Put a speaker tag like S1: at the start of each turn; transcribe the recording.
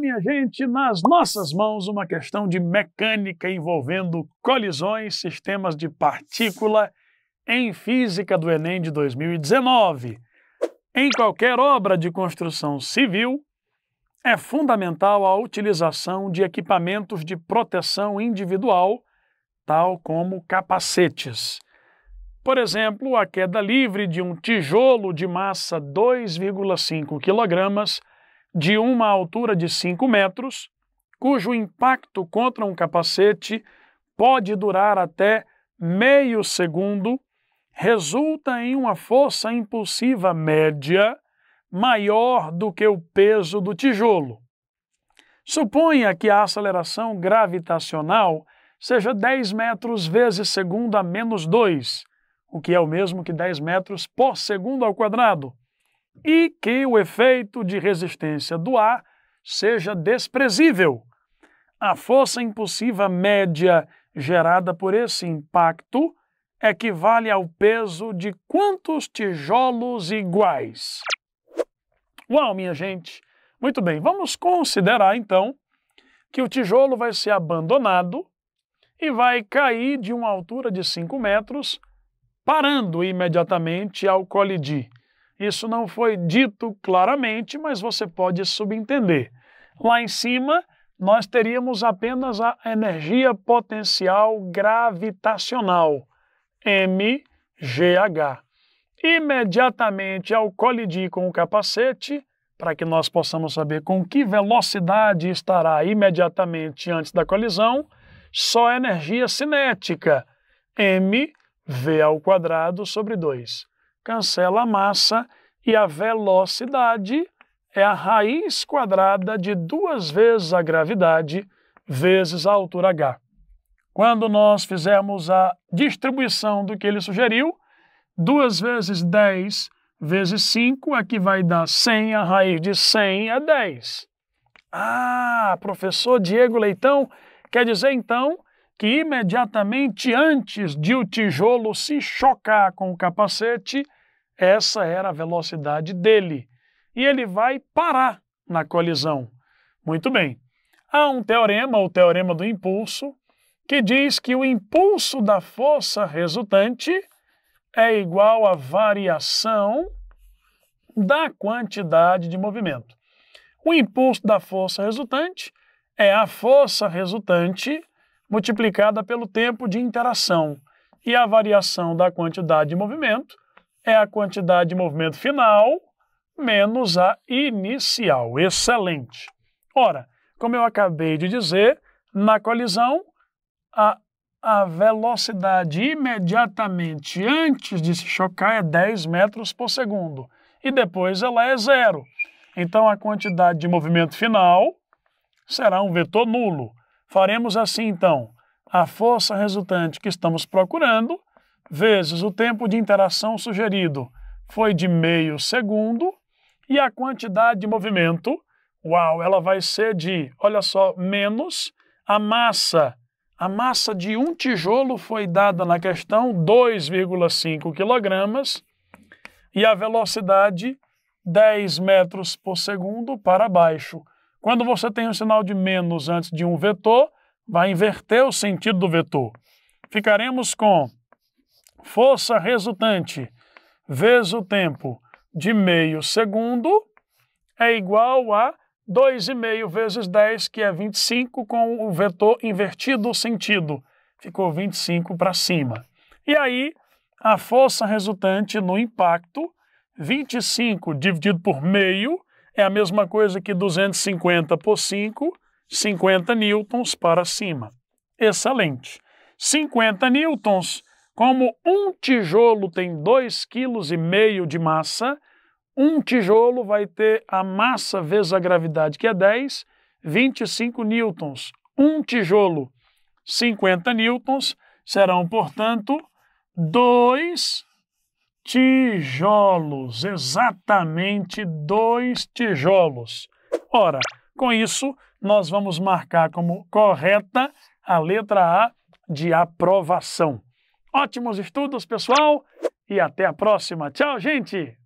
S1: minha gente, nas nossas mãos uma questão de mecânica envolvendo colisões, sistemas de partícula em física do Enem de 2019. Em qualquer obra de construção civil, é fundamental a utilização de equipamentos de proteção individual, tal como capacetes. Por exemplo, a queda livre de um tijolo de massa 2,5 kg de uma altura de 5 metros, cujo impacto contra um capacete pode durar até meio segundo, resulta em uma força impulsiva média maior do que o peso do tijolo. Suponha que a aceleração gravitacional seja 10 metros vezes segundo a menos 2, o que é o mesmo que 10 metros por segundo ao quadrado e que o efeito de resistência do ar seja desprezível. A força impulsiva média gerada por esse impacto equivale ao peso de quantos tijolos iguais? Uau, minha gente! Muito bem, vamos considerar então que o tijolo vai ser abandonado e vai cair de uma altura de 5 metros, parando imediatamente ao colidir. Isso não foi dito claramente, mas você pode subentender. Lá em cima, nós teríamos apenas a energia potencial gravitacional, MGH. Imediatamente ao colidir com o capacete, para que nós possamos saber com que velocidade estará imediatamente antes da colisão, só a energia cinética, mv ao quadrado sobre 2 cancela a massa e a velocidade é a raiz quadrada de duas vezes a gravidade vezes a altura h. Quando nós fizermos a distribuição do que ele sugeriu, 2 vezes 10 vezes 5, aqui é vai dar 100, a raiz de 100 é 10. Ah, professor Diego Leitão, quer dizer então que imediatamente antes de o tijolo se chocar com o capacete, essa era a velocidade dele. E ele vai parar na colisão. Muito bem. Há um teorema, o teorema do impulso, que diz que o impulso da força resultante é igual à variação da quantidade de movimento. O impulso da força resultante é a força resultante multiplicada pelo tempo de interação. E a variação da quantidade de movimento é a quantidade de movimento final menos a inicial. Excelente! Ora, como eu acabei de dizer, na colisão, a, a velocidade imediatamente antes de se chocar é 10 metros por segundo e depois ela é zero. Então a quantidade de movimento final será um vetor nulo. Faremos assim então a força resultante que estamos procurando, vezes o tempo de interação sugerido foi de meio segundo, e a quantidade de movimento, uau, ela vai ser de, olha só, menos a massa. A massa de um tijolo foi dada na questão 2,5 kg e a velocidade 10 metros por segundo para baixo. Quando você tem um sinal de menos antes de um vetor, vai inverter o sentido do vetor. Ficaremos com força resultante vezes o tempo de meio segundo é igual a 2,5 vezes 10, que é 25, com o vetor invertido o sentido. Ficou 25 para cima. E aí, a força resultante no impacto, 25 dividido por meio, é a mesma coisa que 250 por 5, 50 newtons para cima. Excelente. 50 newtons, como um tijolo tem 2,5 kg de massa, um tijolo vai ter a massa vezes a gravidade, que é 10, 25 newtons. Um tijolo, 50 newtons, serão, portanto, 2 tijolos, exatamente dois tijolos. Ora, com isso, nós vamos marcar como correta a letra A de aprovação. Ótimos estudos, pessoal, e até a próxima. Tchau, gente!